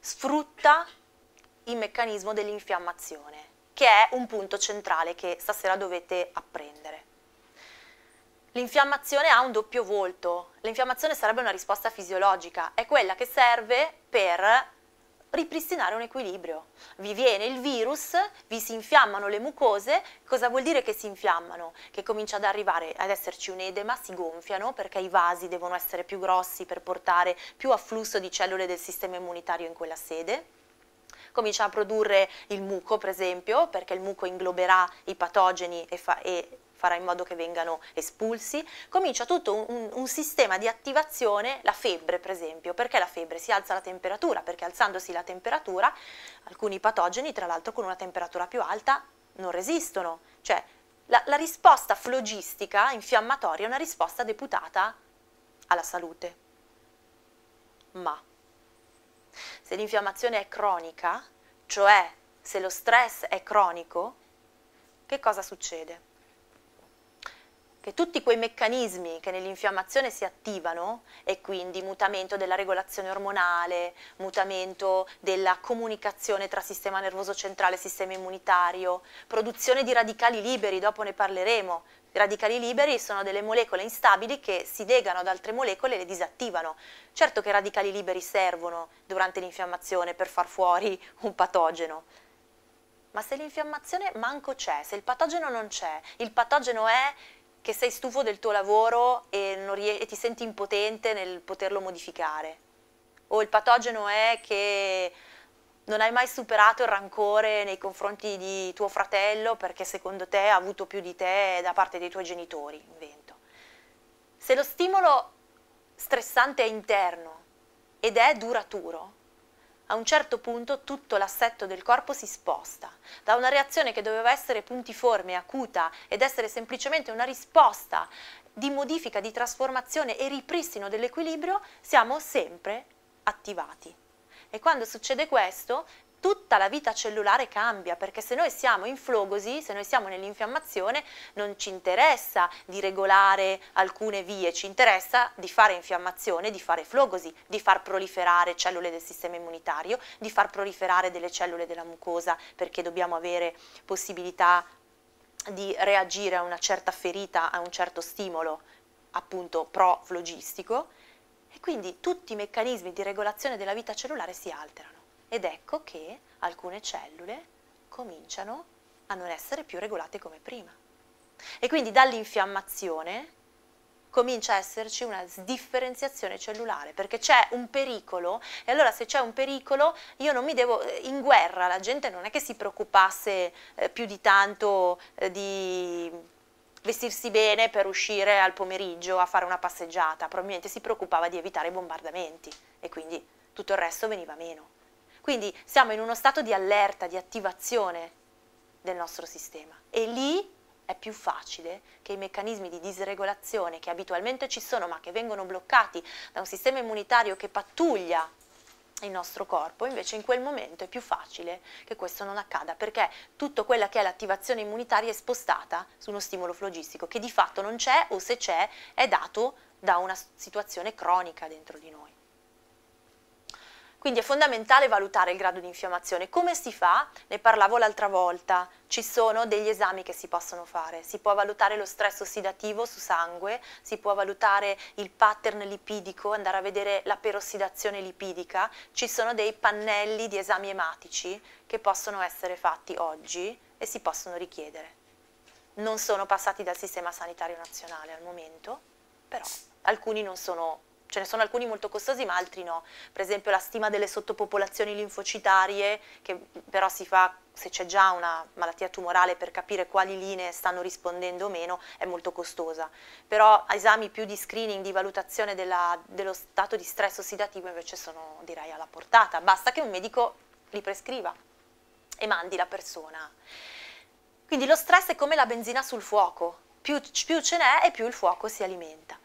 Sfrutta il meccanismo dell'infiammazione, che è un punto centrale che stasera dovete apprendere. L'infiammazione ha un doppio volto. L'infiammazione sarebbe una risposta fisiologica, è quella che serve per ripristinare un equilibrio. Vi viene il virus, vi si infiammano le mucose, cosa vuol dire che si infiammano? Che comincia ad arrivare, ad esserci un edema, si gonfiano perché i vasi devono essere più grossi per portare più afflusso di cellule del sistema immunitario in quella sede comincia a produrre il muco per esempio perché il muco ingloberà i patogeni e, fa, e farà in modo che vengano espulsi, comincia tutto un, un, sistema di attivazione, la febbre per esempio, perché la febbre si alza la temperatura, perché alzandosi la temperatura alcuni patogeni tra l'altro con una temperatura più alta non resistono, cioè la, la, risposta flogistica infiammatoria è una risposta deputata alla salute. Ma se l'infiammazione è cronica, cioè se lo stress è cronico, che cosa succede? che tutti quei meccanismi che nell'infiammazione si attivano e quindi mutamento della regolazione ormonale, mutamento della comunicazione tra sistema nervoso centrale e sistema immunitario, produzione di radicali liberi, dopo ne parleremo. I radicali liberi sono delle molecole instabili che si legano ad altre molecole e le disattivano. Certo che i radicali liberi servono durante l'infiammazione per far fuori un patogeno, ma se l'infiammazione manco c'è, se il patogeno non c'è, il patogeno è che sei stufo del tuo lavoro e, e ti senti impotente nel poterlo modificare. O il patogeno è che non hai mai superato il rancore nei confronti di tuo fratello perché secondo te ha avuto più di te da parte dei tuoi genitori, invento. Se lo stimolo stressante è interno ed è duraturo, a un certo punto tutto l'assetto del corpo si sposta, da una reazione che doveva essere puntiforme, acuta ed essere semplicemente una risposta di modifica, di trasformazione e ripristino dell'equilibrio, siamo sempre attivati. E quando succede questo tutta la vita cellulare cambia, perché se noi siamo in flogosi, se noi siamo nell'infiammazione, non ci interessa di regolare alcune vie, ci interessa di fare infiammazione, di fare flogosi, di far proliferare cellule del sistema immunitario, di far proliferare delle cellule della mucosa, perché dobbiamo avere possibilità di reagire a una certa ferita, a un certo stimolo appunto pro-flogistico e quindi tutti i meccanismi di regolazione della vita cellulare si alterano ed ecco che alcune cellule cominciano a non essere più regolate come prima. E quindi dall'infiammazione comincia a esserci una sdifferenziazione cellulare, perché c'è un pericolo e allora se c'è un pericolo io non mi devo, eh, in guerra la gente non è che si preoccupasse eh, più di tanto eh, di vestirsi bene per uscire al pomeriggio a fare una passeggiata, probabilmente si preoccupava di evitare i bombardamenti e quindi tutto il resto veniva meno. Quindi siamo in uno stato di allerta, di attivazione del nostro sistema e lì è più facile che i meccanismi di disregolazione che abitualmente ci sono ma che vengono bloccati da un sistema immunitario che pattuglia il nostro corpo, invece in quel momento è più facile che questo non accada perché tutta quella che è l'attivazione immunitaria è spostata su uno stimolo flogistico che di fatto non c'è o se c'è è dato da una situazione cronica dentro di noi. Quindi è fondamentale valutare il grado di infiammazione. Come si fa? Ne parlavo l'altra volta. Ci sono degli esami che si possono fare. Si può valutare lo stress ossidativo su sangue, si può valutare il pattern lipidico, andare a vedere la perossidazione lipidica. Ci sono dei pannelli di esami ematici che possono essere fatti oggi e si possono richiedere. Non sono passati dal Sistema Sanitario Nazionale al momento, però alcuni non sono ce ne sono alcuni molto costosi ma altri no, per esempio la stima delle sottopopolazioni linfocitarie che però si fa se c'è già una malattia tumorale per capire quali linee stanno rispondendo o meno è molto costosa, però esami più di screening, di valutazione della, dello stato di stress ossidativo invece sono direi alla portata, basta che un medico li prescriva e mandi la persona. Quindi lo stress è come la benzina sul fuoco, più, più ce n'è e più il fuoco si alimenta.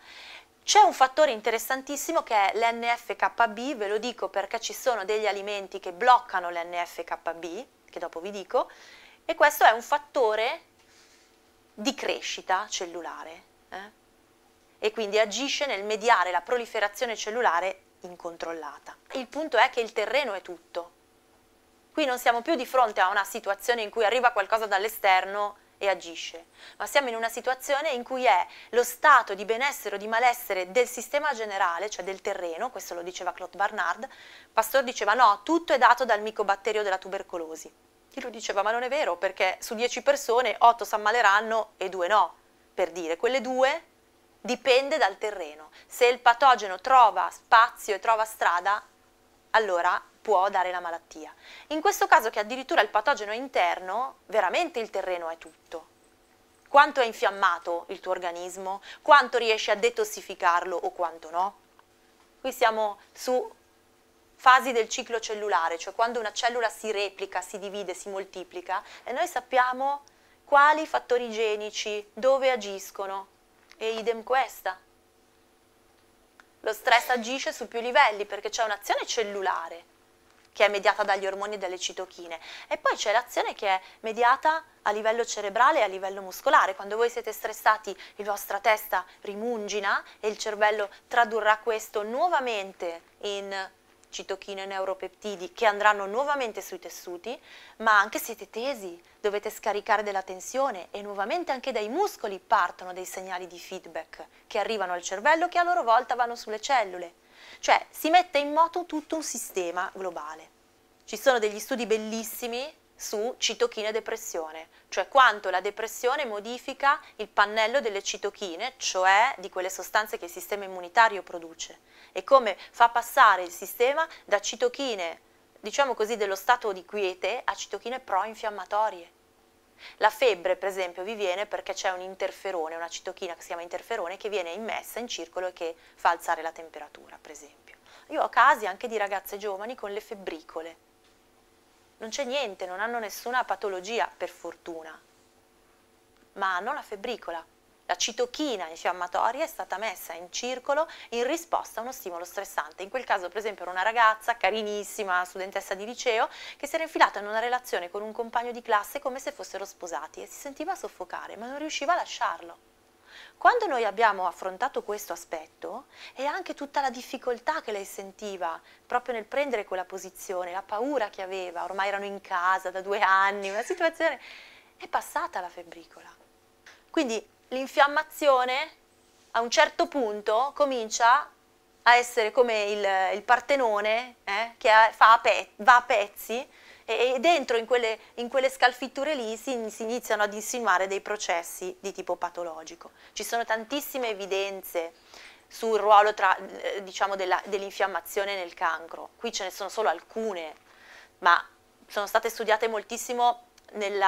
C'è un fattore interessantissimo che è l'NFKB, ve lo dico perché ci sono degli alimenti che bloccano l'NFKB, che dopo vi dico, e questo è un fattore di crescita cellulare eh? e quindi agisce nel mediare la proliferazione cellulare incontrollata. Il punto è che il terreno è tutto. Qui non siamo più di fronte a una situazione in cui arriva qualcosa dall'esterno e agisce, ma siamo in una situazione in cui è lo stato di benessere o di malessere del sistema generale, cioè del terreno, questo lo diceva Claude Barnard, Pastor diceva no, tutto è dato dal micobatterio della tubercolosi. Chi lo diceva ma non è vero perché su 10 persone 8 si ammaleranno e 2 no, per dire, quelle due dipende dal terreno. Se il patogeno trova spazio e trova strada, allora può dare la malattia. In questo caso che addirittura il patogeno è interno, veramente il terreno è tutto. Quanto è infiammato il tuo organismo, quanto riesci a detossificarlo o quanto no. Qui siamo su fasi del ciclo cellulare, cioè quando una cellula si replica, si divide, si moltiplica e noi sappiamo quali fattori genici, dove agiscono e idem questa. Lo stress agisce su più livelli perché c'è un'azione cellulare, che è mediata dagli ormoni e dalle citochine e poi c'è l'azione che è mediata a livello cerebrale e a livello muscolare. Quando voi siete stressati, la vostra testa rimungina e il cervello tradurrà questo nuovamente in citochine neuropeptidi che andranno nuovamente sui tessuti, ma anche siete tesi, dovete scaricare della tensione e nuovamente anche dai muscoli partono dei segnali di feedback che arrivano al cervello che a loro volta vanno sulle cellule cioè si mette in moto tutto un sistema globale. Ci sono degli studi bellissimi su citochine e depressione, cioè quanto la depressione modifica il pannello delle citochine, cioè di quelle sostanze che il sistema immunitario produce, e come fa passare il sistema da citochine, diciamo così, dello stato di quiete a citochine pro-infiammatorie. La febbre, per esempio, vi viene perché c'è un interferone, una citochina che si chiama interferone, che viene immessa in circolo e che fa alzare la temperatura, per esempio. Io ho casi anche di ragazze giovani con le febbricole. Non c'è niente, non hanno nessuna patologia, per fortuna, ma hanno la febbricola, la citochina infiammatoria è stata messa in circolo in risposta a uno stimolo stressante. In quel caso, per esempio, era una ragazza carinissima, studentessa di liceo, che si era infilata in una relazione con un compagno di classe come se fossero sposati e si sentiva soffocare, ma non riusciva a lasciarlo. Quando noi abbiamo affrontato questo aspetto e anche tutta la difficoltà che lei sentiva proprio nel prendere quella posizione, la paura che aveva, ormai erano in casa da due anni, una situazione, è passata la febbricola. Quindi l'infiammazione a un certo punto comincia a essere come il, il Partenone eh, che a pe, va a pezzi e, e dentro in quelle, in quelle, scalfitture lì si, si iniziano ad insinuare dei processi di tipo patologico. Ci sono tantissime evidenze sul ruolo eh, diciamo, dell'infiammazione nel cancro. Qui ce ne sono solo alcune, ma sono state studiate moltissimo nel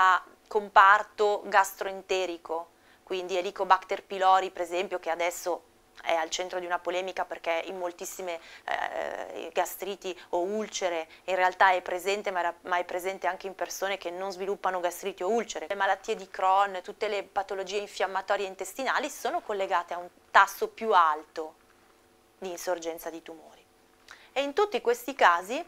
comparto gastroenterico, quindi Helicobacter pylori per esempio che adesso è al centro di una polemica perché in moltissime eh, gastriti o ulcere in realtà è presente, ma, era, ma, è presente anche in persone che non sviluppano gastriti o ulcere. Le malattie di Crohn, tutte le patologie infiammatorie intestinali sono collegate a un tasso più alto di insorgenza di tumori. E in tutti questi casi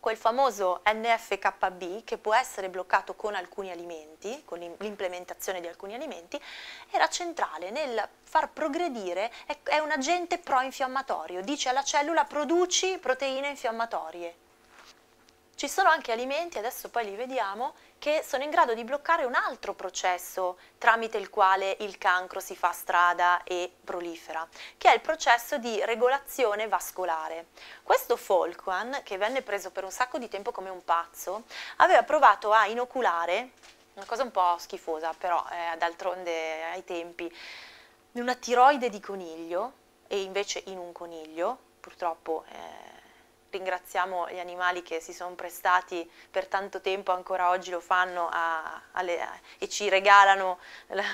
quel famoso NFKB che può essere bloccato con alcuni alimenti, con l'implementazione di alcuni alimenti, era centrale nel far progredire, è un agente pro-infiammatorio, dice alla cellula produci proteine infiammatorie, ci sono anche alimenti, adesso poi li vediamo, che sono in grado di bloccare un altro processo tramite il quale il cancro si fa strada e prolifera, che è il processo di regolazione vascolare. Questo Folkwan, che venne preso per un sacco di tempo come un pazzo, aveva provato a inoculare, una cosa un po' schifosa però eh, d'altronde ai tempi, una tiroide di coniglio e invece in un coniglio, purtroppo... Eh, ringraziamo gli animali che si sono prestati per tanto tempo, ancora oggi lo fanno a, a le, a, e ci regalano la,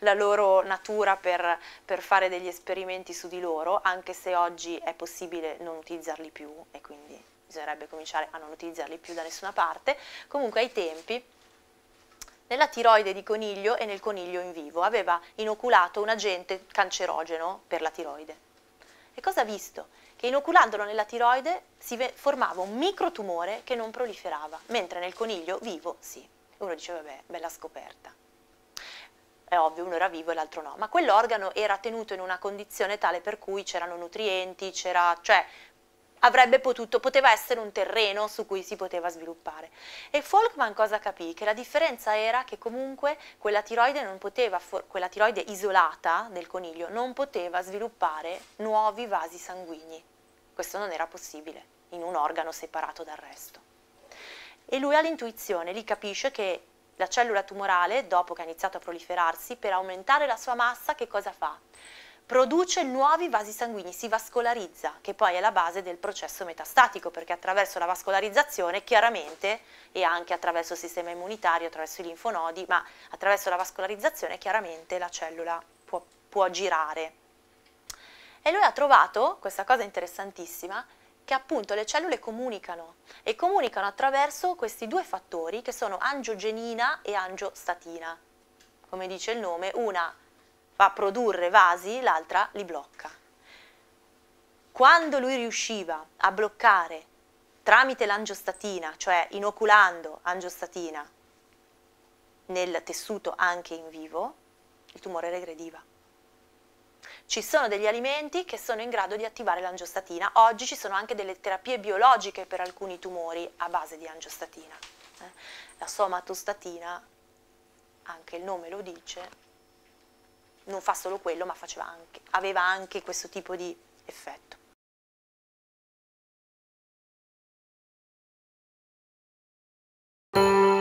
la loro natura per, per, fare degli esperimenti su di loro, anche se oggi è possibile non utilizzarli più e quindi bisognerebbe cominciare a non utilizzarli più da nessuna parte. Comunque ai tempi nella tiroide di coniglio e nel coniglio in vivo aveva inoculato un agente cancerogeno per la tiroide. E cosa ha visto? e inoculandolo nella tiroide si formava un microtumore che non proliferava, mentre nel coniglio vivo sì. Uno diceva, beh, bella scoperta. È ovvio, uno era vivo e l'altro no, ma quell'organo era tenuto in una condizione tale per cui c'erano nutrienti, c'era, cioè avrebbe potuto, poteva essere un terreno su cui si poteva sviluppare. E Folkman cosa capì? Che la differenza era che comunque quella tiroide, poteva, quella tiroide isolata del coniglio non poteva sviluppare nuovi vasi sanguigni. Questo non era possibile in un organo separato dal resto. E lui ha l'intuizione, lì capisce che la cellula tumorale, dopo che ha iniziato a proliferarsi, per aumentare la sua massa, che cosa fa? Produce nuovi vasi sanguigni, si vascolarizza, che poi è la base del processo metastatico, perché attraverso la vascolarizzazione, chiaramente, e anche attraverso il sistema immunitario, attraverso i linfonodi, ma attraverso la vascolarizzazione, chiaramente la cellula può, può girare e lui ha trovato questa cosa interessantissima che appunto le cellule comunicano e comunicano attraverso questi due fattori che sono angiogenina e angiostatina. Come dice il nome, una fa produrre vasi, l'altra li blocca. Quando lui riusciva a bloccare tramite l'angiostatina, cioè inoculando angiostatina nel tessuto anche in vivo, il tumore regrediva. Ci sono degli alimenti che sono in grado di attivare l'angiostatina. Oggi ci sono anche delle terapie biologiche per alcuni tumori a base di angiostatina. Eh. La somatostatina, anche il nome lo dice, non fa solo quello, ma anche, aveva anche questo tipo di effetto. thank you